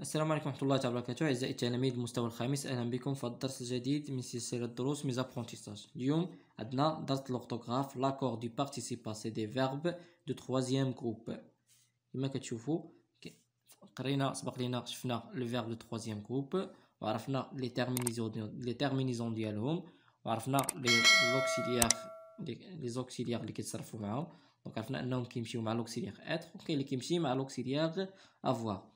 السلام عليكم ورحمة الله تعالى وبركاته أعزائي التلاميذ المستوى الخامس أهلا بكم في الدرس الجديد من سلسلة دروس ميزابرونتيساج اليوم عندنا درس لوغتوغراف لاكور دو بارتيسيبا سي دي فيرب دو تخوازيام جروب كما كتشوفوا قرينا سبق لينا شفنا لو فيرب دو تخوازيام جروب وعرفنا لي تيرمينيزون لي تيرمينيزون ديالهم وعرفنا لي لوكسيليير لي زوكسيليير اللي كيتصرفوا معاهم دونك عرفنا انهم كيمشيو مع لوكسيليير اتر وكاين اللي كيمشي مع لوكسيليير افوار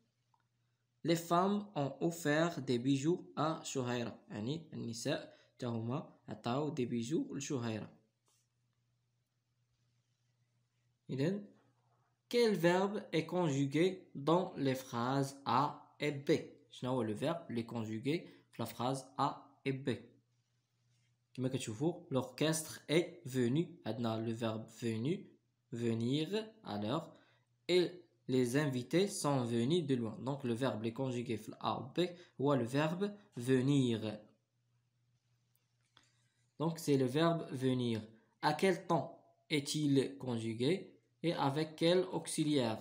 les femmes ont offert des bijoux à شهيرة quel verbe est conjugué dans les phrases A et B Je le verbe les conjugué la phrase A et B tu vois? l'orchestre est venu Adna le verbe venu venir alors et les invités sont venus de loin. Donc le verbe est conjugué à passé ou le verbe venir. Donc c'est le verbe venir. À quel temps est-il conjugué et avec quel auxiliaire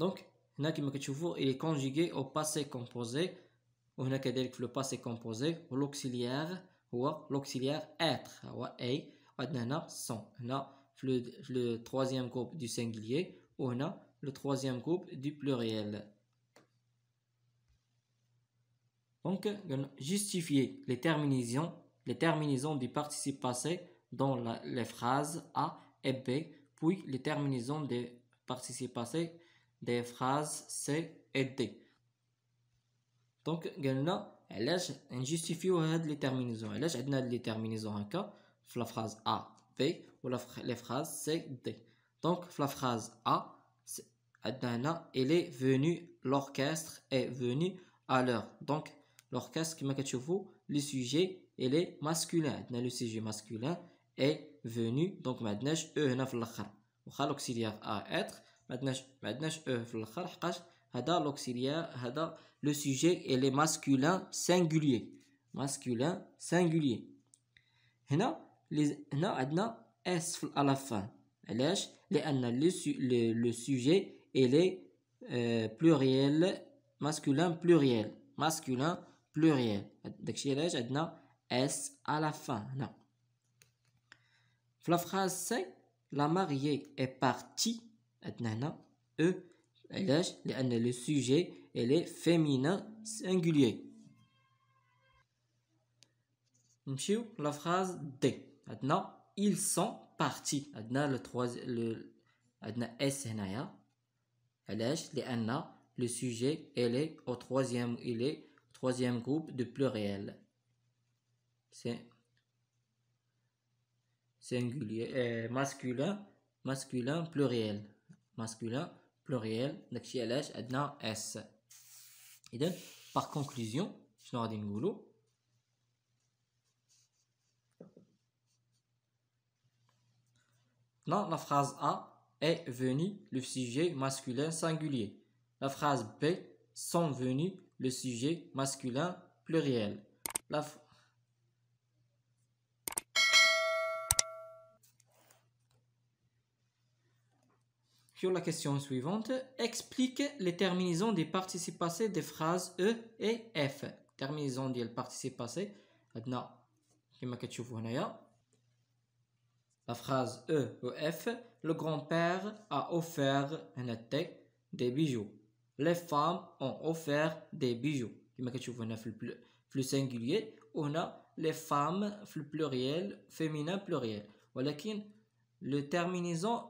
Donc il est conjugué au passé composé. le passé composé l'auxiliaire ou l'auxiliaire être. Ou sont le, troisième groupe du singulier On a le troisième groupe du pluriel. Donc, justifier les terminaisons, les terminaisons du participe passé dans les phrases A et B, puis les terminaisons des participes passés des phrases C et D. Donc, علاش il هاد لي تيرمينيزون علاش عندنا les لي en هكا في la phrase A ou la, les phrases C, D. Donc, la phrase A, il est venu, l'orchestre est venu à l'heure. Donc, l'orchestre qui m'a vous, le sujet, il est masculin. Le sujet masculin est venu, donc maintenant, E هنا في الاخر l'auxiliaire à être maintenant E في الاخر هذا l'auxiliaire le sujet il est masculin singulier masculin singulier هنا les s à la fin. à Le sujet est euh, pluriel. Masculin, pluriel. Masculin, pluriel. les s à la fin. La phrase C, la mariée est partie. E, les n'aident à la fin. Les n'aident singulier. la phrase Les à la la Maintenant, ils sont partis. Maintenant, le troisième, le, S, هنايا. علاش لأن le sujet il est au troisième il est troisième groupe de pluriel c'est singulier euh, masculin masculin pluriel masculin pluriel داكشي علاش عندنا s اذا par conclusion شنو غادي نقولوا Dans la phrase A est venu le sujet masculin singulier. La phrase B sont venus le sujet masculin pluriel. La, Sur la question suivante, explique les terminaisons des participes passés des phrases E et F. Terminaison des participes passés, عندنا كما كتشوفوا la phrase E ou F, le grand-père a offert un des bijoux. Les femmes ont offert des bijoux. Qui Plus singulier, on a les femmes, plus pluriel, féminin, pluriel. Mais le terminaison,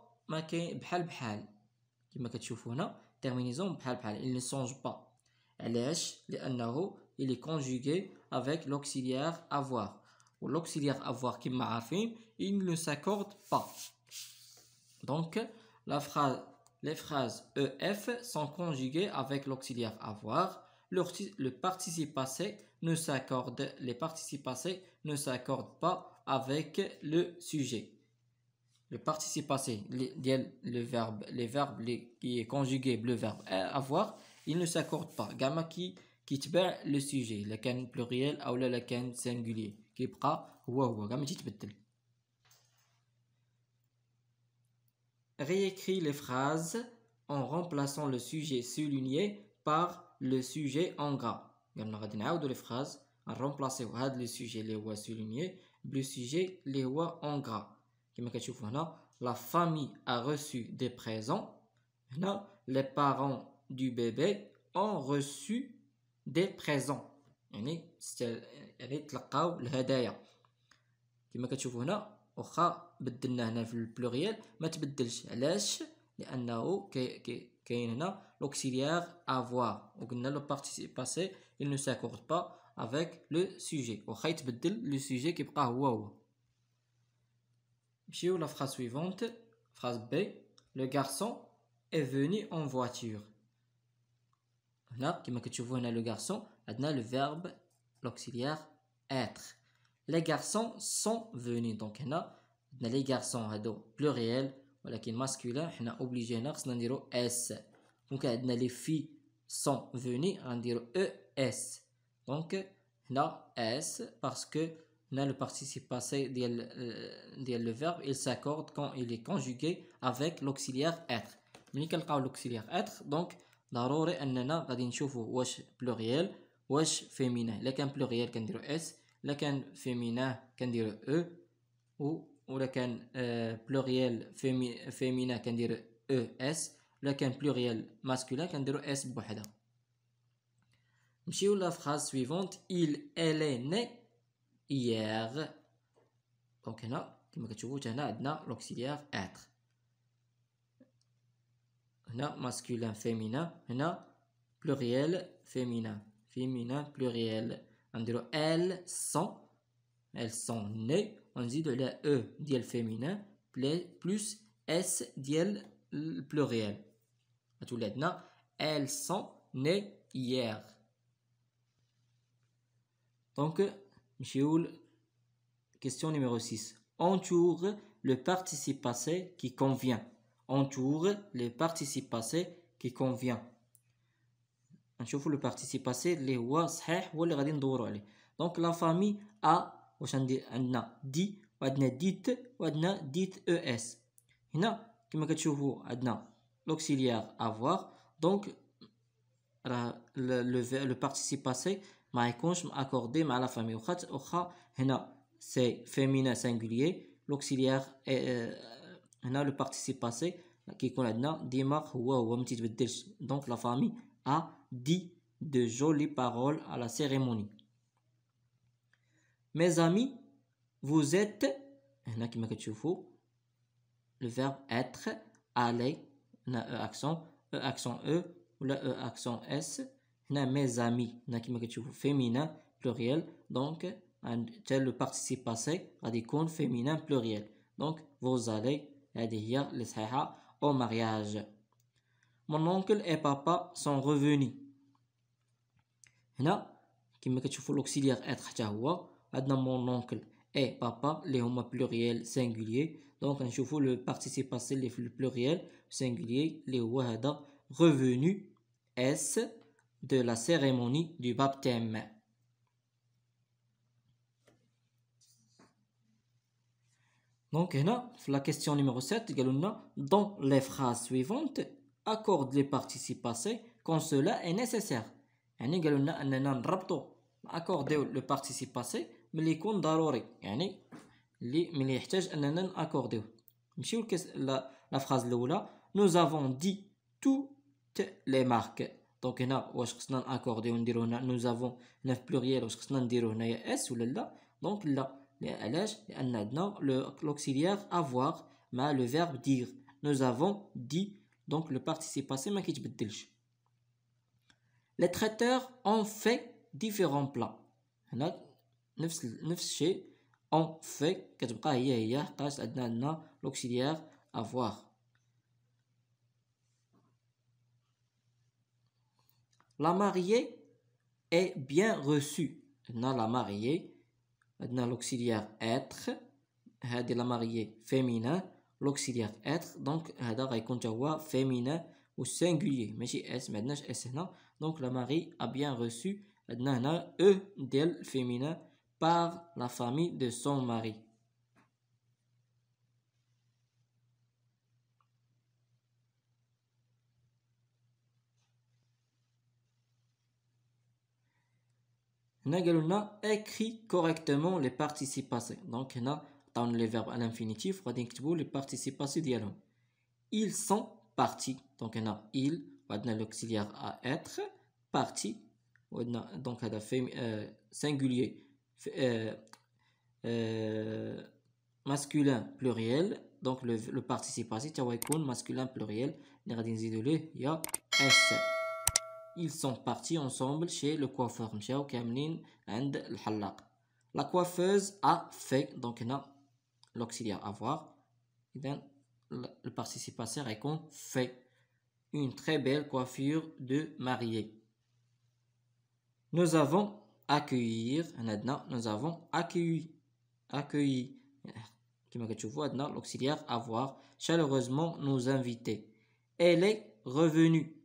terminaison, il ne change pas. Il est conjugué avec l'auxiliaire avoir ou l'auxiliaire avoir qui m'a il ne s'accorde pas. Donc, la phrase, les phrases EF sont conjuguées avec l'auxiliaire avoir. Le, participe passé ne s'accorde, les passés ne s'accordent pas avec le sujet. Le participe passé, le, verbe, les verbes qui est conjugué, le verbe avoir, il ne s'accorde pas. Gamma qui, qui le sujet, le pluriel ou le singulier. Réécris les phrases en remplaçant le sujet souligné par le sujet en gras. Nous avons vu les phrases en remplaçant le sujet souligné par le sujet en gras. La famille a reçu des présents. Les parents du bébé ont reçu des présents. يعني تلقاو الهدايا كما كتشوفوا هنا واخا بدلنا هنا في البلوغيال ما تبدلش علاش لانه كاين هنا لوكسيليير افوار وقلنا لو بارتيسي باسي il ne s'accorde pas avec le sujet واخا يتبدل لو سوجي كيبقى هو هو نمشيو لا فراز سويفونت فراز بي لو غارسون est venu en voiture هنا كما كتشوفوا هنا لو غارسون عندنا لو فيرب l'auxiliaire être. Les garçons sont venus. Donc, les garçons, donc pluriel, est masculin, on obligés obligé dire S. Donc, les filles sont venues, on dire ES. Donc, là, S, parce que le participe passé le verbe, il s'accorde quand il est conjugué avec l'auxiliaire être. Mais l'auxiliaire être, donc, nous أننا غادي pluriel واش فيمينا الا كان بلوغيال كنديرو اس الا كان فيمينا كنديرو او e، و ولا كان بلوغيال آه، فيمينا كنديرو او e اس ولا كان بلوغيال ماسكولا كنديرو اس بوحدها نمشيو لا فراز سويفونت il elle est née hier دونك هنا كما كتشوفوا هنا عندنا لوكسيليير اتر هنا ماسكولين فيمينا هنا بلوغيال فيمينا féminin pluriel. On dit elles sont, elles sont nées, on dit de la e diel féminin plus s diel pluriel. À tout maintenant, elles sont nées hier. Donc, Michel, question numéro 6. Entoure le participe passé qui convient. Entoure le participe passé qui convient le participe passé donc la famille a dit dit dit es l'auxiliaire avoir donc le le participe passé accordé à la famille c'est féminin singulier l'auxiliaire et a le participe passé qui connaît donc la famille a dit de jolies paroles à la cérémonie. Mes amis, vous êtes, le verbe être, aller, accent, e accent e, ou la e accent s, mes amis, féminin, pluriel, donc, tel le participe passé, comptes féminin, pluriel. Donc, vous allez, les au mariage mon oncle et papa sont revenus. Là, qui me l'auxiliaire être maintenant mon oncle et papa, les homo pluriel singulier. Donc, je faut le participe passé, le pluriel singulier, les wahada revenu S de la cérémonie du baptême. Donc, la question numéro 7, dans les phrases suivantes, accorde les participes passés quand cela est nécessaire. يعني قالوا لنا اننا نربطوا اكورديو لو بارتيسيب باسي ملي يكون ضروري يعني اللي ملي يحتاج اننا ناكورديو نمشيو لكس لا لا فراز الاولى nous avons dit toutes les marques دونك هنا واش خصنا ناكورديو نديرو هنا nous avons هنا في بلوريال واش خصنا نديرو هنايا اس ولا لا دونك لا علاش لان عندنا لو لوكسيليير افوار مع لو فيرب دير nous avons dit donc le participe passé ma dire. Les traiteurs ont fait différents plats. Nous hein, neuf fait l'auxiliaire fait. La mariée est bien reçue. avons la mariée avons l'auxiliaire être hein, la mariée féminin l'auxiliaire être donc هذا غيكون هو féminin ou singulier ماشي اس ما عندناش donc la mari a bien reçu عندنا هنا e ديال féminin par la famille de son mari هنا قالوا écrit correctement les participes passés donc هنا les à l'infinitif, on va écrire le participe passé ديالهم ils sont partis donc هنا il donner l'auxiliaire à être parti Donc à هذا euh, singulier euh, euh, masculin pluriel donc le, participe passé masculin pluriel اللي غادي نزيدو y un اس ils sont partis ensemble chez le coiffeur مشاو كاملين la coiffeuse a fait donc a l'auxiliaire avoir, et eh bien, le participe répond fait. Une très belle coiffure de mariée. Nous avons accueillir, nous avons accueilli, accueilli. Qui l'auxiliaire avoir chaleureusement nous invités. Elle est revenue.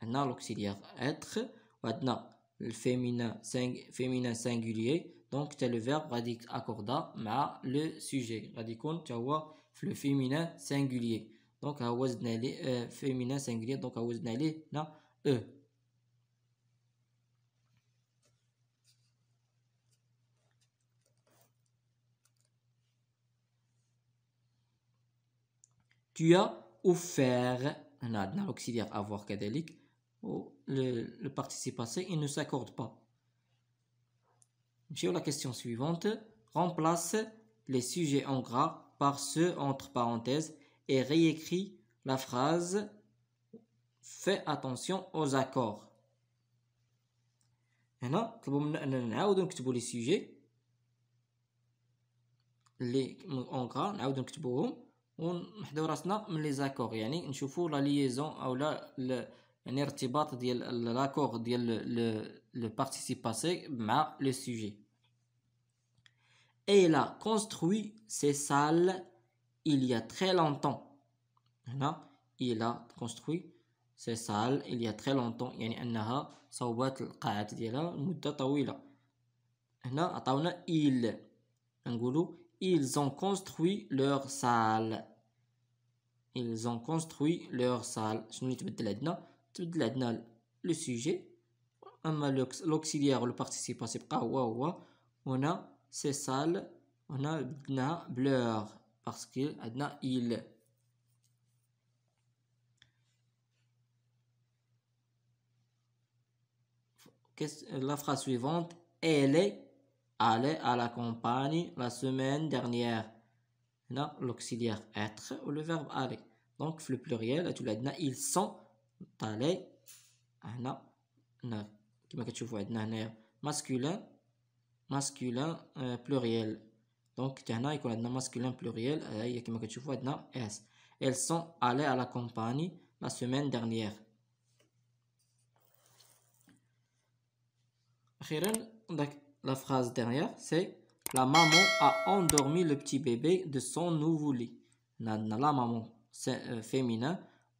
l'auxiliaire être, le féminin, féminin singulier, donc, tu le verbe غادي accorda ma le sujet. radicon tu as le féminin singulier. Donc, عوزنا le féminin singulier. Donc, à ليه euh, e. tu as offert dans l'auxiliaire avoir catholique. le, le participe passé il ne s'accorde pas la question suivante. Remplace les sujets en gras par ceux entre parenthèses et réécrit la phrase Fais attention aux accords. Maintenant, tu les sujets. en gras Nous avons نكتبوهم ونحضروا les accords le participe passé mais le sujet. Et il a construit ces salles il y a très longtemps. Il hein? a construit ces salles il y a très longtemps. يعني أنها القاعات ديالها هنا il ils ont construit leur salle. Ils ont construit leur salles le sujet L'auxiliaire اما le لو بارتيسيبون On a ces هنا on a « هنا parce qu'il, qu'il عندنا il la phrase suivante elle est allée à la compagnie la semaine dernière هنا l'auxiliaire être ou le verbe aller donc le pluriel tu l'as ils sont allés هنا que tu masculin masculin euh, pluriel Donc, ici, هنا masculin pluriel comme euh, que tu s elles sont allées à la compagnie la semaine dernière la phrase dernière c'est la maman a endormi le petit bébé de son nouveau lit. La, la maman c'est euh, féminin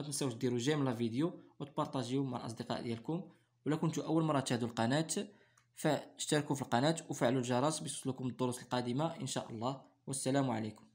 وما تنساوش ديروا جيم لا فيديو وتبارطاجيو مع الاصدقاء ديالكم ولا كنتو اول مره تشاهدوا القناه فاشتركوا في القناه وفعلوا الجرس باش توصلكم الدروس القادمه ان شاء الله والسلام عليكم